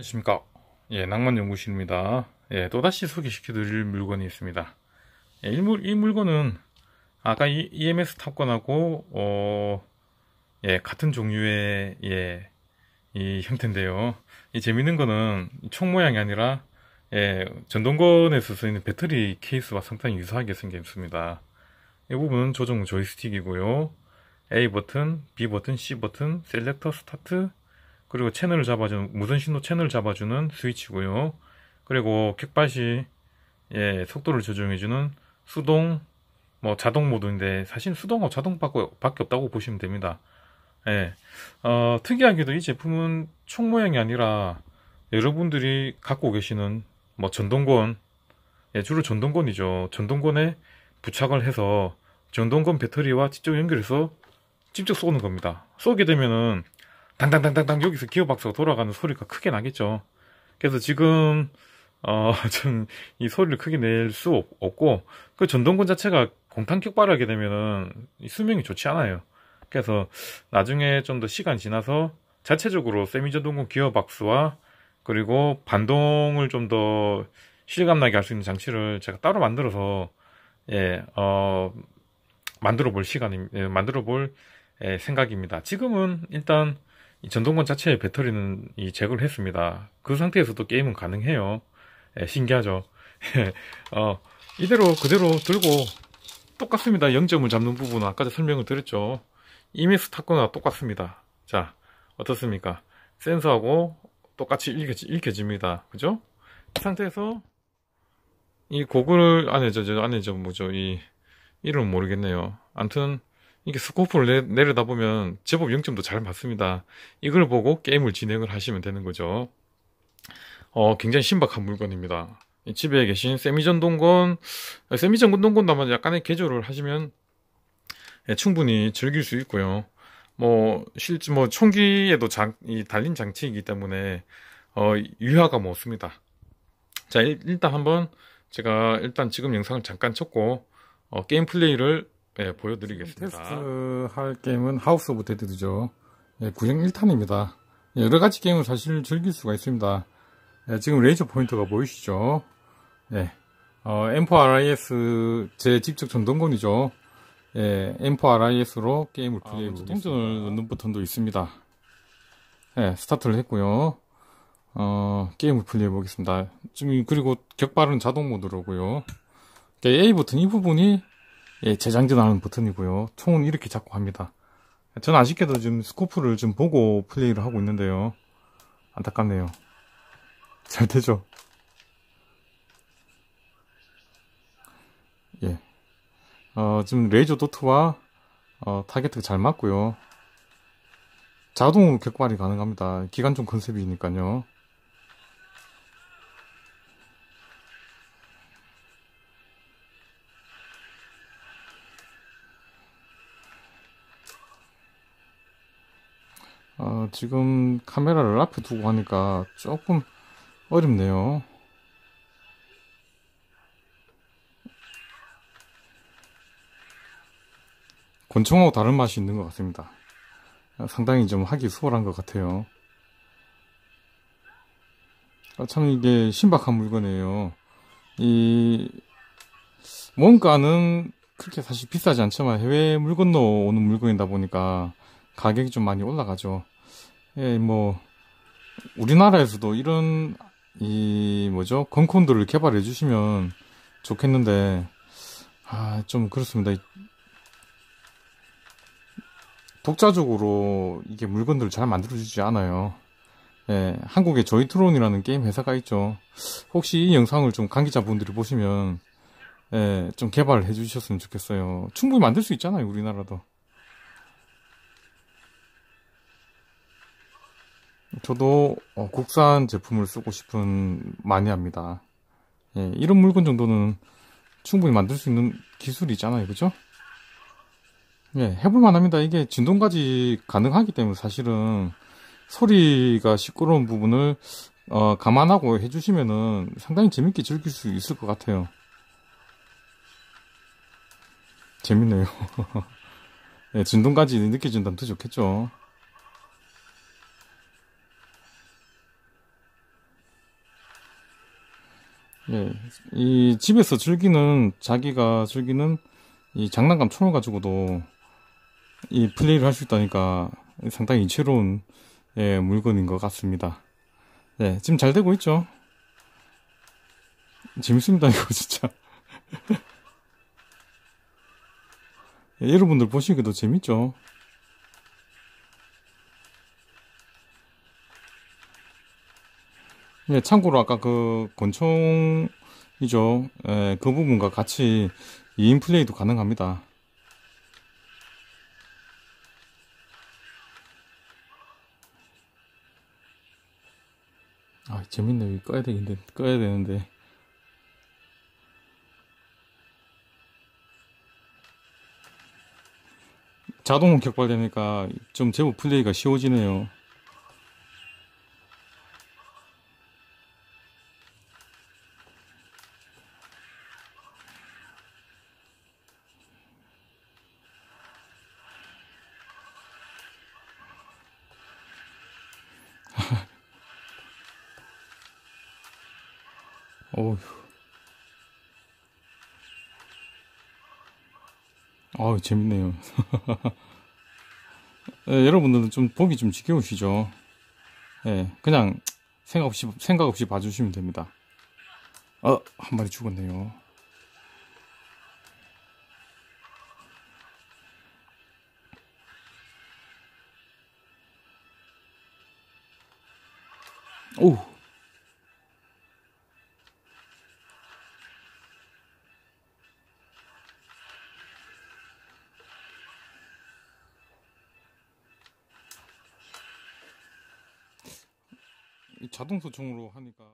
안녕하십니까 예 낭만연구실입니다 예 또다시 소개시켜 드릴 물건이 있습니다 예, 이, 물, 이 물건은 아까 이, EMS 탑건하고 어, 예, 같은 종류의 예, 이 형태인데요 이 재밌는 거는 총 모양이 아니라 예, 전동건에서 쓰이는 배터리 케이스와 상당히 유사하게 생겼습니다 이 부분은 조종 조이스틱이고요 A 버튼, B 버튼, C 버튼, 셀렉터, 스타트, 그리고 채널을 잡아주는 무선 신호 채널 잡아주는 스위치고요. 그리고 킥밭이 예, 속도를 조정해주는 수동 뭐 자동 모드인데 사실 수동과 자동 밖에 없다고 보시면 됩니다. 예, 어, 특이하게도 이 제품은 총 모양이 아니라 여러분들이 갖고 계시는 뭐 전동권 예, 주로 전동권이죠. 전동권에 부착을 해서 전동권 배터리와 직접 연결해서 직접 쏘는 겁니다. 쏘게 되면은 당당당당당 여기서 기어박스가 돌아가는 소리가 크게 나겠죠. 그래서 지금 어, 전이 소리를 크게 낼 수 없고 그 전동권 자체가 공탄 격발을 하게 되면은 수명이 좋지 않아요. 그래서 나중에 좀 더 시간 지나서 자체적으로 세미전동권 기어박스와 그리고 반동을 좀 더 실감나게 할 수 있는 장치를 제가 따로 만들어서 예, 어, 만들어 볼 시간이, 예, 만들어 볼 예, 생각입니다. 지금은 일단 전동건 자체의 배터리는 이 제거를 했습니다. 그 상태에서도 게임은 가능해요. 예, 신기하죠. 어, 이대로 그대로 들고 똑같습니다. 영점을 잡는 부분은 아까 도 설명을 드렸죠. 이메스 탁구나 똑같습니다. 자, 어떻습니까? 센서하고 똑같이 읽혀지, 니다 그죠? 이 상태에서 이 고글 안에 저, 저 안에 저 뭐죠? 이 이름 모르겠네요. 암튼 이게 스코프를 내, 내려다보면 제법 영점도 잘 맞습니다. 이걸 보고 게임을 진행을 하시면 되는 거죠. 어, 굉장히 신박한 물건입니다. 집에 계신 세미전동건, 아, 세미전동건도 아마 약간의 개조를 하시면 예, 충분히 즐길 수 있고요. 뭐, 실제 뭐 총기에도 장, 이 달린 장치이기 때문에 어, 유화가 없습니다. 자, 일, 단 한번 제가 일단 지금 영상을 잠깐 쳤고 어, 게임 플레이를 예, 보여드리겠습니다. 테스트 할 게임은 하우스 오브 데드죠. 예, 구형 1탄입니다. 예, 여러 가지 게임을 사실 즐길 수가 있습니다. 예, 지금 레이저 포인터가 보이시죠? 예, 어, M4RIS 제 직접 전동건이죠. 예, M4RIS로 게임을 아, 플레이해보겠 동전을 넣는 버튼도 있습니다. 예, 스타트를 했고요. 어, 게임을 플레이해보겠습니다. 지금 그리고 격발은 자동 모드로고요. 예, A 버튼 이 부분이 예, 재장전하는 버튼이고요. 총은 이렇게 잡고 합니다. 저는 아쉽게도 지금 스코프를 좀 보고 플레이를 하고 있는데요. 안타깝네요. 잘 되죠? 예. 어, 지금 레이저 도트와 어, 타겟트가 잘 맞고요. 자동 객발이 가능합니다. 기관총 컨셉이니까요. 어, 지금 카메라를 앞에 두고 하니까 조금 어렵네요. 권총하고 다른 맛이 있는 것 같습니다. 상당히 좀 하기 수월한 것 같아요. 아, 참 이게 신박한 물건이에요. 이 몸가는 그렇게 사실 비싸지 않지만 해외 물건으로 오는 물건이다 보니까 가격이 좀 많이 올라가죠. 예, 뭐 우리나라에서도 이런 이 뭐죠 건콘들을 개발해 주시면 좋겠는데 아좀 그렇습니다. 독자적으로 이게 물건들을 잘 만들어주지 않아요. 예, 한국에 저희트론이라는 게임 회사가 있죠. 혹시 이 영상을 좀 관계자분들이 보시면 예, 좀 개발해 주셨으면 좋겠어요. 충분히 만들 수 있잖아요, 우리나라도. 저도 어, 국산 제품을 쓰고 싶은 많이 합니다. 예, 이런 물건 정도는 충분히 만들 수 있는 기술이잖아요. 그죠? 예, 해볼만 합니다. 이게 진동까지 가능하기 때문에 사실은 소리가 시끄러운 부분을 어, 감안하고 해주시면 상당히 재밌게 즐길 수 있을 것 같아요. 재밌네요. 예, 진동까지 느껴진다면 더 좋겠죠. 예, 이 집에서 즐기는 자기가 즐기는 이 장난감 총을 가지고도 이 플레이를 할 수 있다니까 상당히 이채로운 예, 물건인 것 같습니다. 네, 지금 잘 되고 있죠. 재밌습니다 이거 진짜. 예, 여러분들 보시기도 재밌죠. 예, 참고로 아까 그 권총이죠. 예, 그 부분과 같이 2인 플레이도 가능합니다. 아, 재밌네. 여기 꺼야 되는데, 겠 꺼야 되는데. 자동 으로 격발되니까 좀 제법 플레이가 쉬워지네요. 어휴. 아우, 재밌네요. 예, 여러분들은 좀 보기 좀 지겨우시죠? 예, 그냥 생각 없이, 생각 없이 봐주시면 됩니다. 아, 한 마리 죽었네요. 오! 우 자동 소총으로 하니까.